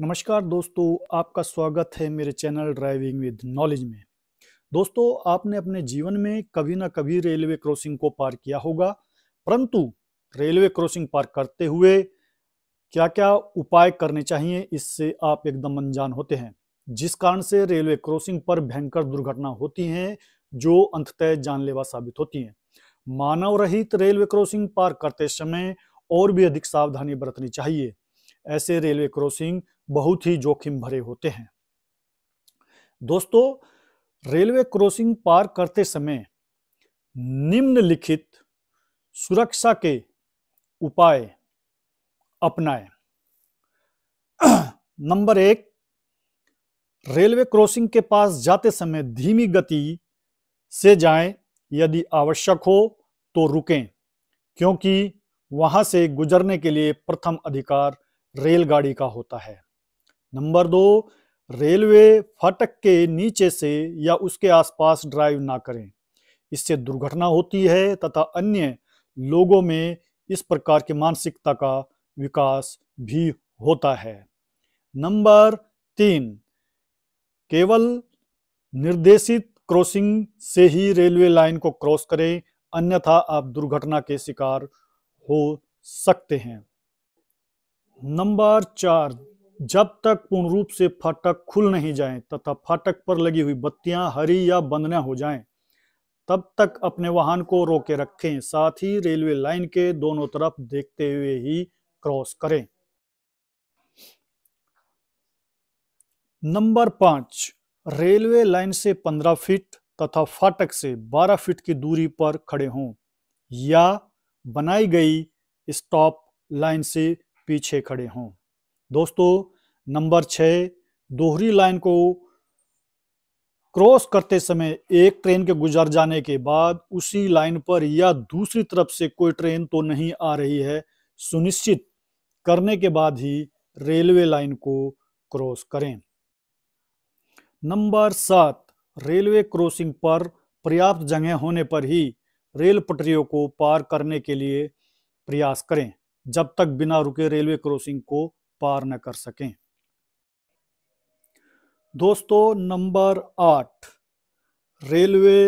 नमस्कार दोस्तों आपका स्वागत है मेरे चैनल ड्राइविंग विद नॉलेज में दोस्तों आपने अपने जीवन में कभी ना कभी रेलवे क्रॉसिंग को पार किया होगा परंतु रेलवे क्रॉसिंग पार करते हुए क्या क्या उपाय करने चाहिए इससे आप एकदम अनजान होते हैं जिस कारण से रेलवे क्रॉसिंग पर भयंकर दुर्घटना होती हैं जो अंततः जानलेवा साबित होती हैं मानव रहित रेलवे क्रॉसिंग पार करते समय और भी अधिक सावधानी बरतनी चाहिए ऐसे रेलवे क्रॉसिंग बहुत ही जोखिम भरे होते हैं दोस्तों रेलवे क्रॉसिंग पार करते समय निम्नलिखित सुरक्षा के उपाय अपनाएं नंबर एक रेलवे क्रॉसिंग के पास जाते समय धीमी गति से जाएं यदि आवश्यक हो तो रुकें क्योंकि वहां से गुजरने के लिए प्रथम अधिकार रेलगाड़ी का होता है नंबर दो रेलवे फाटक के नीचे से या उसके आसपास ड्राइव ना करें इससे दुर्घटना होती है तथा अन्य लोगों में इस प्रकार की मानसिकता का विकास भी होता है नंबर तीन केवल निर्देशित क्रॉसिंग से ही रेलवे लाइन को क्रॉस करें अन्यथा आप दुर्घटना के शिकार हो सकते हैं नंबर चार जब तक पूर्ण रूप से फाटक खुल नहीं जाए तथा फाटक पर लगी हुई बत्तियां हरी या बंद न हो जाएं, तब तक अपने वाहन को रोके रखें साथ ही रेलवे लाइन के दोनों तरफ देखते हुए ही क्रॉस करें नंबर पांच रेलवे लाइन से पंद्रह फीट तथा फाटक से बारह फीट की दूरी पर खड़े हों या बनाई गई स्टॉप लाइन से पीछे खड़े हों दोस्तों नंबर छः दोहरी लाइन को क्रॉस करते समय एक ट्रेन के गुजर जाने के बाद उसी लाइन पर या दूसरी तरफ से कोई ट्रेन तो नहीं आ रही है सुनिश्चित करने के बाद ही रेलवे लाइन को क्रॉस करें नंबर सात रेलवे क्रॉसिंग पर पर्याप्त जगह होने पर ही रेल पटरियों को पार करने के लिए प्रयास करें जब तक बिना रुके रेलवे क्रॉसिंग को पार न कर सकें दोस्तों नंबर आठ रेलवे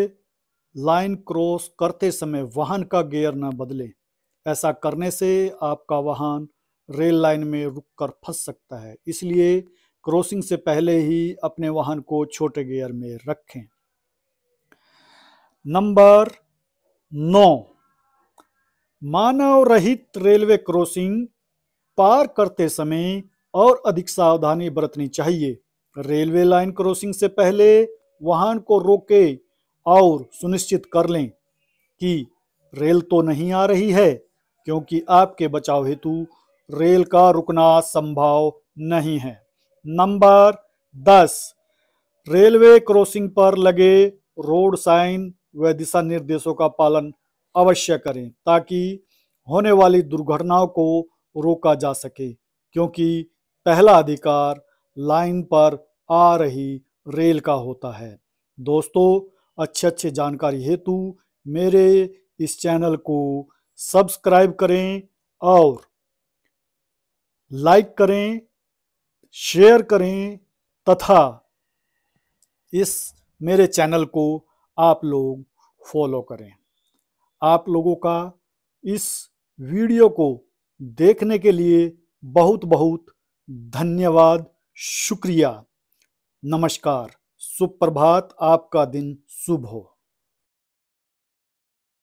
लाइन क्रॉस करते समय वाहन का गियर न बदलें ऐसा करने से आपका वाहन रेल लाइन में रुककर फंस सकता है इसलिए क्रॉसिंग से पहले ही अपने वाहन को छोटे गियर में रखें नंबर नौ मानव रहित रेलवे क्रॉसिंग पार करते समय और अधिक सावधानी बरतनी चाहिए रेलवे लाइन क्रॉसिंग से पहले वाहन को रोके और सुनिश्चित कर लें कि रेल तो नहीं आ रही है क्योंकि आपके बचाव हेतु रेल का रुकना संभव नहीं है नंबर दस रेलवे क्रॉसिंग पर लगे रोड साइन व दिशा निर्देशों का पालन अवश्य करें ताकि होने वाली दुर्घटनाओं को रोका जा सके क्योंकि पहला अधिकार लाइन पर आ रही रेल का होता है दोस्तों अच्छे अच्छे जानकारी हेतु मेरे इस चैनल को सब्सक्राइब करें और लाइक करें शेयर करें तथा इस मेरे चैनल को आप लोग फॉलो करें आप लोगों का इस वीडियो को देखने के लिए बहुत बहुत धन्यवाद शुक्रिया नमस्कार सुप्रभात आपका दिन शुभ हो